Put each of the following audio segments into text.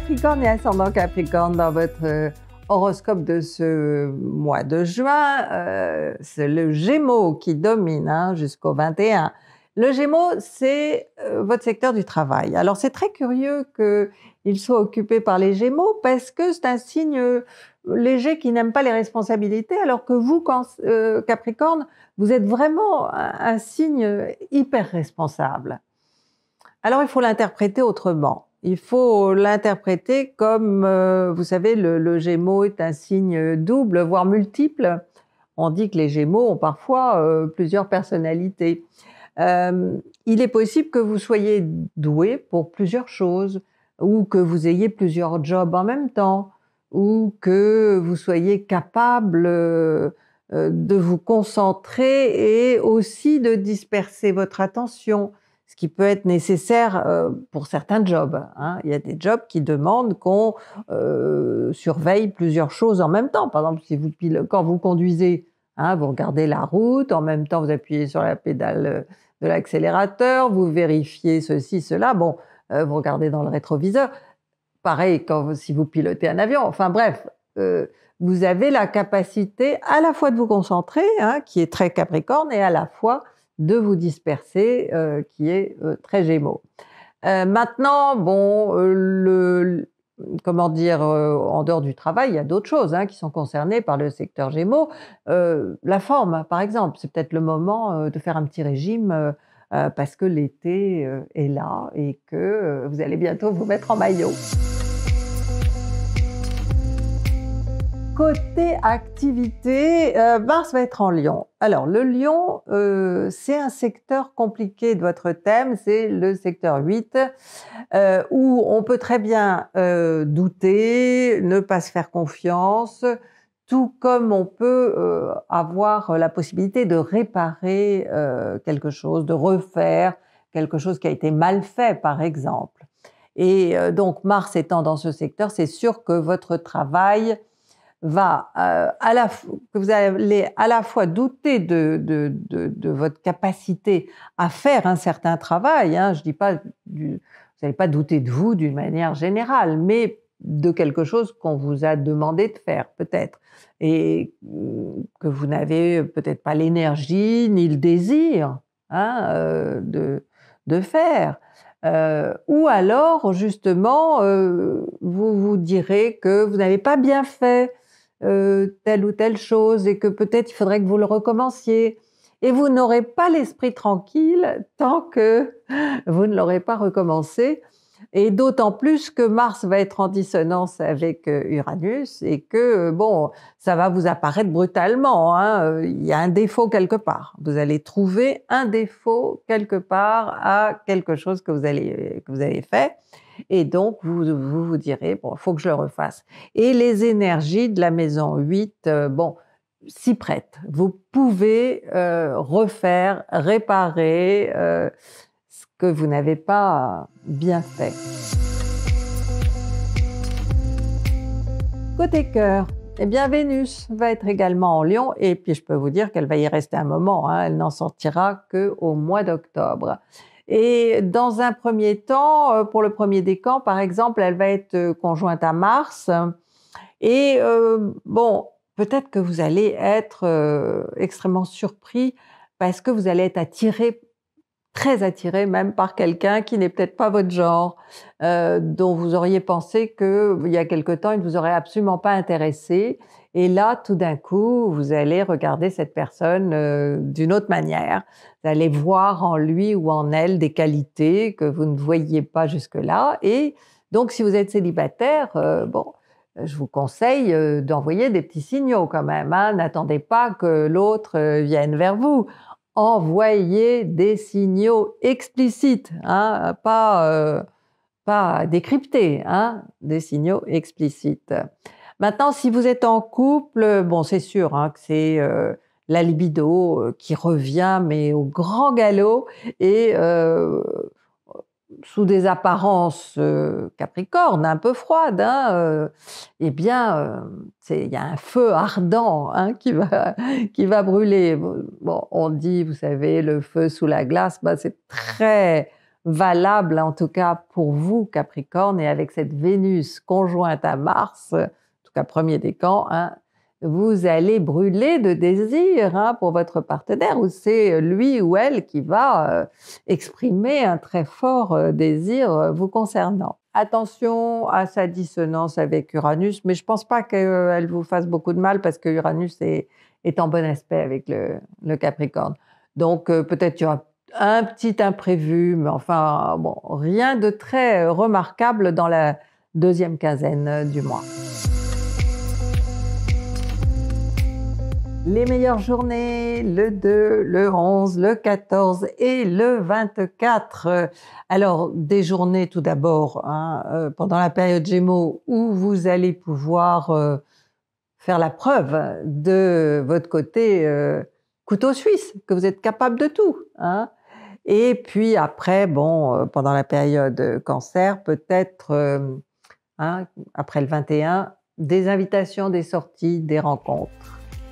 Capricorne et ascendant Capricorne, dans votre euh, horoscope de ce euh, mois de juin, euh, c'est le Gémeaux qui domine hein, jusqu'au 21. Le Gémeaux, c'est votre secteur du travail. Alors c'est très curieux qu'il soit occupé par les Gémeaux parce que c'est un signe léger qui n'aime pas les responsabilités, alors que vous, quand, Capricorne, vous êtes vraiment un signe hyper responsable. Alors il faut l'interpréter autrement il faut l'interpréter comme, euh, vous savez, le, le, Gémeaux est un signe euh, double, voire multiple. On dit que les Gémeaux ont parfois euh, plusieurs personnalités. il est possible que vous soyez doué pour plusieurs choses, ou que vous ayez plusieurs jobs en même temps, ou que vous soyez capable de vous concentrer et aussi de disperser votre attention ce qui peut être nécessaire euh, pour certains jobs. Hein. Il y a des jobs qui demandent qu'on euh, surveille plusieurs choses en même temps. Par exemple, si quand vous conduisez, hein, vous regardez la route, en même temps vous appuyez sur la pédale euh, de l'accélérateur, vous vérifiez ceci, cela, bon, vous regardez dans le rétroviseur. Pareil quand, si vous pilotez un avion. Enfin bref, vous avez la capacité à la fois de vous concentrer, hein, qui est très capricorne, et à la fois de vous disperser, euh, qui est euh, très gémeaux. Euh, maintenant, bon, le, comment dire, en dehors du travail, il y a d'autres choses hein, qui sont concernées par le secteur gémeaux. la forme, par exemple, c'est peut-être le moment de faire un petit régime. parce que l'été est là et que vous allez bientôt vous mettre en maillot. côté activité, euh, Mars va être en Lion. Alors, le Lion, euh, c'est un secteur compliqué de votre thème, c'est le secteur 8, euh, où on peut très bien douter, ne pas se faire confiance, tout comme on peut avoir la possibilité de réparer quelque chose, de refaire quelque chose qui a été mal fait, par exemple. Et donc, Mars étant dans ce secteur, c'est sûr que votre travail va euh, à la que vous allez à la fois douter de, de, de, votre capacité à faire un certain travail. Hein, je dis pas, vous n'allez pas douter de vous d'une manière générale, mais de quelque chose qu'on vous a demandé de faire peut-être et euh, que vous n'avez peut-être pas l'énergie ni le désir hein, euh, de, de faire. ou alors, justement, vous vous direz que vous n'avez pas bien fait, euh, telle ou telle chose et que peut-être il faudrait que vous le recommenciez. Et vous n'aurez pas l'esprit tranquille tant que vous ne l'aurez pas recommencé. Et d'autant plus que Mars va être en dissonance avec euh, Uranus et que, euh, bon, ça va vous apparaître brutalement. Hein. Il y a un défaut quelque part. Vous allez trouver un défaut quelque part à quelque chose que vous, euh, que vous avez fait. Et donc, vous vous, direz, bon, il faut que je le refasse. Et les énergies de la maison 8, bon, s'y prêtent. Vous pouvez refaire, réparer que vous n'avez pas bien fait. Côté cœur, eh bien, Vénus va être également en Lion, et puis je peux vous dire qu'elle va y rester un moment. Hein. elle n'en sortira que au mois d'octobre. Et dans un premier temps, euh, pour le premier décan, par exemple, elle va être euh, conjointe à Mars. Et euh, bon, peut-être que vous allez être extrêmement surpris parce que vous allez être attiré très attiré même par quelqu'un qui n'est peut-être pas votre genre, euh, dont vous auriez pensé que il y a quelque temps il ne vous aurait absolument pas intéressé, et là tout d'un coup vous allez regarder cette personne euh, d'une autre manière, vous allez voir en lui ou en elle des qualités que vous ne voyiez pas jusque-là, et donc si vous êtes célibataire, euh, bon, je vous conseille d'envoyer des petits signaux quand même. Hein. N'attendez pas que l'autre vienne vers vous envoyer des signaux explicites, hein, pas, euh, pas décryptés, hein, des signaux explicites. Maintenant, si vous êtes en couple, bon, c'est sûr hein, que c'est euh, la libido euh, qui revient, mais au grand galop, et sous des apparences Capricorne euh, capricornes, un peu froides, hein, euh, eh bien, euh, il y a un feu ardent hein, qui, va, qui va brûler. Bon, on dit, vous savez, le feu sous la glace, ben, c'est très valable, en tout cas pour vous, Capricorne, et avec cette Vénus conjointe à Mars, en tout cas premier décan, hein, vous allez brûler de désir hein, pour votre partenaire ou c'est lui ou elle qui va euh, exprimer un très fort euh, désir euh, vous concernant. Attention à sa dissonance avec Uranus, mais je ne pense pas qu'elle vous fasse beaucoup de mal parce que Uranus est, en bon aspect avec le, Capricorne. Donc peut-être tu y aura un petit imprévu, mais enfin bon, rien de très remarquable dans la deuxième quinzaine du mois. les meilleures journées, le 2, le 11, le 14 et le 24. Alors, des journées tout d'abord, hein, euh, pendant la période Gémeaux, où vous allez pouvoir euh, faire la preuve de votre côté euh, couteau suisse, que vous êtes capable de tout. Hein. Et puis après, bon, pendant la période cancer, peut-être hein, après le 21, des invitations, des sorties, des rencontres.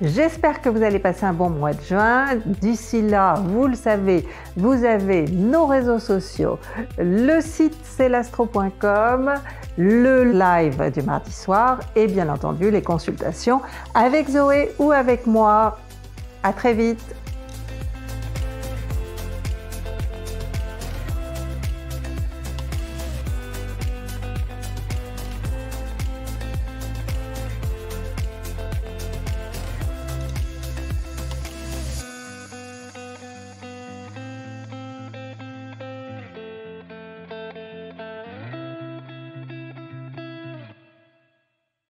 J'espère que vous allez passer un bon mois de juin. D'ici là, vous le savez, vous avez nos réseaux sociaux, le site c'est l'astro.com, le live du mardi soir et bien entendu les consultations avec Zoé ou avec moi. À très vite.